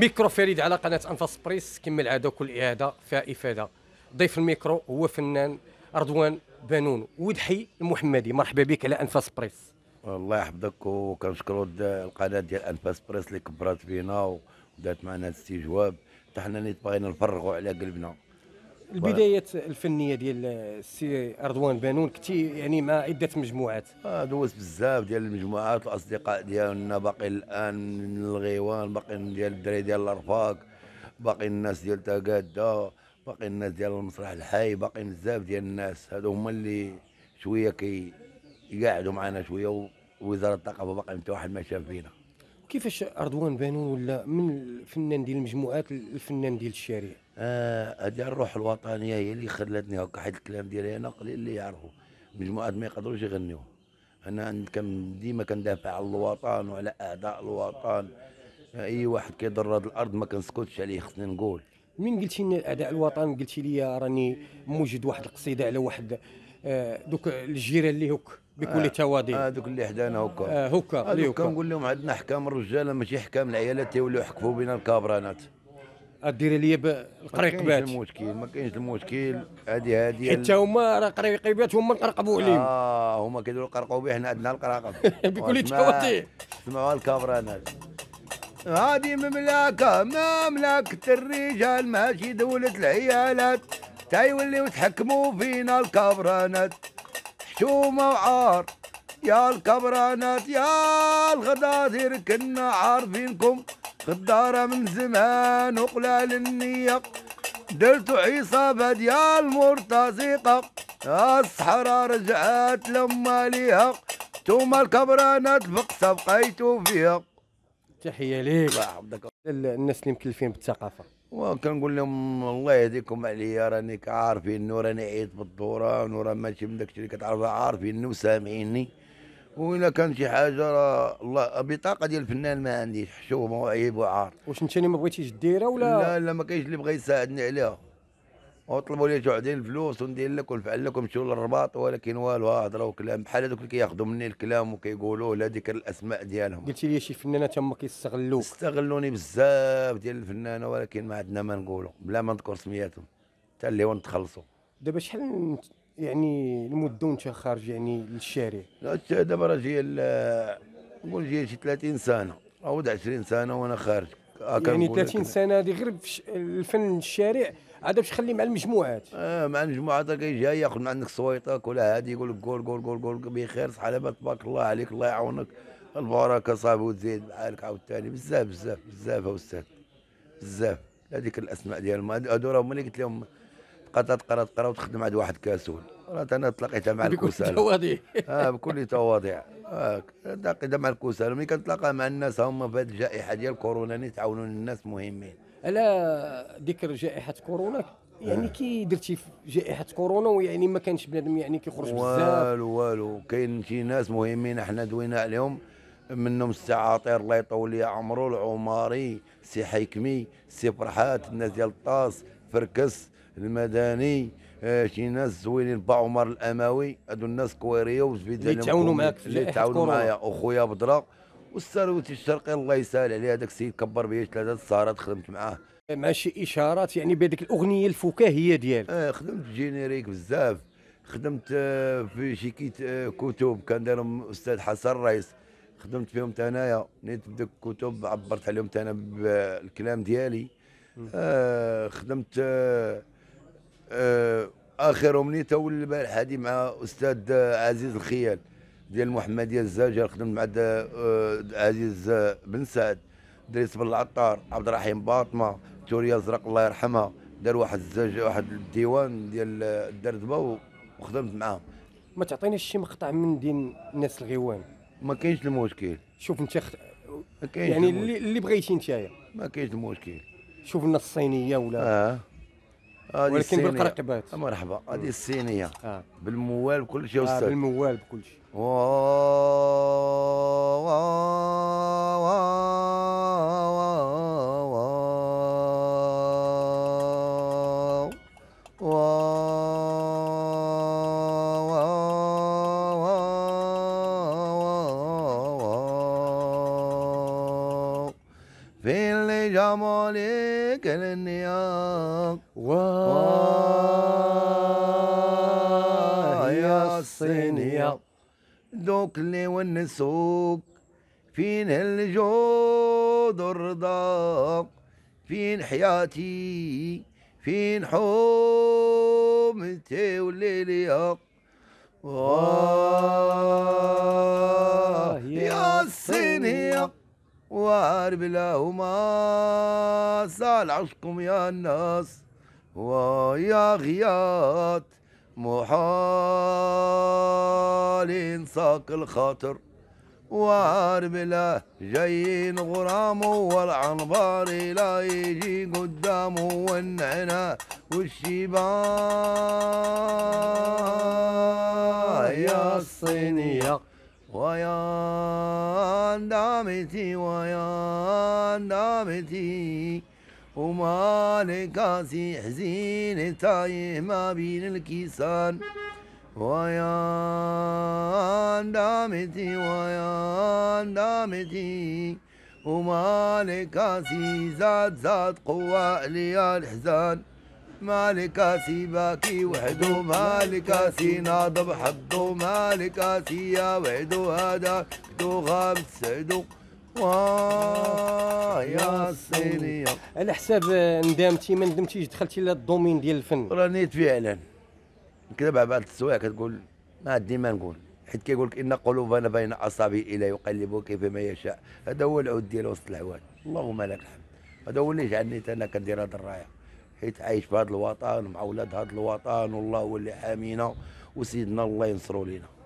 ميكرو فريد على قناه انفاس بريس كما العاده كل اعاده فيها افاده ضيف الميكرو هو فنان رضوان بانون ودحي المحمدي مرحبا بك على انفاس بريس الله يحفظك وكنشكروا القناه ديال انفاس بريس اللي كبرات فينا ودات معنا الاستجواب حتى حنا اللي باغيين نفرغوا على قلبنا البدايات الفنيه ديال السي رضوان بانون كنتي يعني مع عده مجموعات آه دوزت بزاف ديال المجموعات الاصدقاء ديالنا باقي الان من الغيوان باقي ديال الدراري ديال الرفاق باقي الناس ديال تاكادا باقي الناس ديال المسرح الحي باقي بزاف ديال الناس هادو هما اللي شويه كيقعدوا معنا شويه ووزاره الثقافه باقي حتى واحد ما شاف فينا كيفاش رضوان بانون ولا من الفنان ديال المجموعات للفنان ديال الشارع آه، هذه الروح الوطنيه هي اللي خلاتني هكا حيت الكلام ديالي انا قليل اللي يعرفوا المجموعات ما يقدروش يغنيو انا ديما كندافع على الوطن وعلى اعداء الوطن اي واحد كيضر هذه الارض ما كنسكتش عليه خصني نقول من قلتي لنا اعداء الوطن قلتي لي راني موجد واحد القصيده على واحد آه، دوك الجيران اللي هوك بكل آه، توادي هذوك اللي حدانا هكا آه هكا هذوك كنقول لهم عندنا احكام الرجاله ماشي احكام العيالات تيوليو يحكفوا بين الكابرانات ادير لي بالقريقبات ما كاينش المشكل ما كاينش المشكل هذه هذه حتى هما راه قريقبات هما نقرقبوا عليهم اه هما كيديروا قرقبوا به حنا عندنا القراقب بكل تواضيع سمعوا الكابرانات هادي مملكة مملكة الرجال ماشي دولة العيالات تا يوليو فينا الكابرانات شومة وعار يا الكبرانات يا الغدادير كنا عارفينكم غدارة من زمان وقلال النية درتو عصابة يا مرتزقة الصحراء رجعت لما ليها توما الكبرانات بقصة بقيتو فيها تحية ليك الناس اللي مكلفين بالثقافة وكنقول لهم الله يهديكم عليا راني عارفين انه راني عييت بالدوره انه ماشي من داكشي اللي كتعرف عارفين وسامعيني وإلا كان شي حاجه راه الله بطاقه ديال الفنان ما عنديش حشومه وعيب وعار واش انت ما بغيتيش ديرها ولا لا لا ما كاينش اللي بغى يساعدني عليها وطلبوا لي رجعوا عندي الفلوس وندير لك ونفعل لك ونمشيو للرباط ولكن والو هضره وكلام بحال هذوك اللي كياخذوا مني الكلام وكيقولوا لا ذكر الاسماء ديالهم قلت لي شي فنانه تما كيستغلوك استغلوني بزاف ديال الفنانه ولكن ما عندنا ما نقولوا بلا ما نذكر سمياتهم حتى اللي هو نتخلصوا دابا شحال يعني المده وانت خارج يعني للشارع دابا راه جاي نقول جاي شي 30 سنه او 20 سنه وانا خارج يعني 30 سنه هذه غير الفن الشارع عاد باش تخلي مع المجموعات اه مع المجموعات جاي ياخذ من عندك صويطك ولا هادي يقول لك قول قول قول قول بخير صحه لاباس تبارك الله عليك الله يعاونك البركه صافي وتزيد معاك عاوتاني بزاف بزاف بزاف يا استاذ بزاف هذيك الاسماء ديالهم هذو راهم اللي قلت لهم تبقى تقرا تقرا وتخدم عند واحد كاسول تلاقيتها مع الكسالى بكل تواضع اه بكل تواضع اه تلاقيتها مع الكسالى ملي كنتلاقى مع الناس هما في هذه الجائحه ديال كورونا اللي تعاونوا الناس مهمين على ذكر جائحه كورونا يعني آه. كي درتي في جائحه كورونا ويعني ما كانش بنادم يعني كيخرج بزاف والو والو كاين شي ناس مهمين احنا دوينا عليهم منهم السي عاطير الله يطول لي عمرو العماري سي حيكمي سي فرحات الناس ديال الطاس فركس المدني شي ناس زوينين بعمر الاموي هادو الناس كويريه وزفيدة اللي تعاونوا معاك اللي تعاونوا معايا اخويا بدرا والساروتي الشرقي الله يسهل عليه هذاك السيد كبر بيا ثلاثه السهرات خدمت معاه مع شي اشارات يعني بهذيك الاغنيه الفكاهيه ديالك اه خدمت جينيريك بزاف خدمت آه، في شي كيت آه، كتب كان دارهم استاذ حسن الرئيس خدمت فيهم تنايا نيت بدك كتب عبرت عليهم تانا بالكلام ديالي آه خدمت آه آه، اخر امنيته واللي البارح هذه مع استاذ عزيز الخيال ديال المحمديه الزاجر خدمت مع آه، عزيز بن سعد دريس بن العطار عبد الرحيم باطمه توريا الزرق الله يرحمها دار واحد الزاج واحد الديوان ديال الدردبه آه، وخدمت معاهم ما تعطيناش شي مقطع من دين الناس الغيوان ما كاينش المشكل شوف انت خ... يعني اللي اللي بغيتي انت ما كاينش المشكل شوف الناس الصينيه ولا آه. ولكن بالقرقبات مرحبا آه. هذه الصينيه آه. بالموال بكل شيء آه بالموال بكل شيء جمالك النياق ويا الصينية دوكلي والنسوك فين الجود الرضاق فين حياتي فين حومتي واه يا الصينية وارب لهما سال عشقكم يا الناس ويا غيات محال انساق الخاطر وارب له جايين غرامه والعنبار لا يجي قدامه والنعنى والشيبان يا الصينيه ويا دامتي ويا دامتي ومالك كاسي حزين تايه ما بين الكيسان ويا دامتي ويا دامتي ومالك كاسي زاد زاد قوة لي الحزان مالك سي باكي وحدو مالك سي ناضب حدو مالك سي يا وحدو هذا دو غاب سعدو واه يا الصينية على حساب آه، ندمتي ما ندمتيش دخلتي للدومين ديال الفن راني فعلا كذا بعض السوايع كتقول ما عندي ما نقول حيت كيقول لك ان قلوبنا بين اصابع الله يقلب كيفما يشاء هذا هو العود ديال وسط العواد اللهم لك الحمد هذا هو اللي جعلني انا كندير هذه الرايه حيت عايش في هذا الوطن مع اولاد هذا الوطن والله هو اللي حامينا وسيدنا الله ينصروا لينا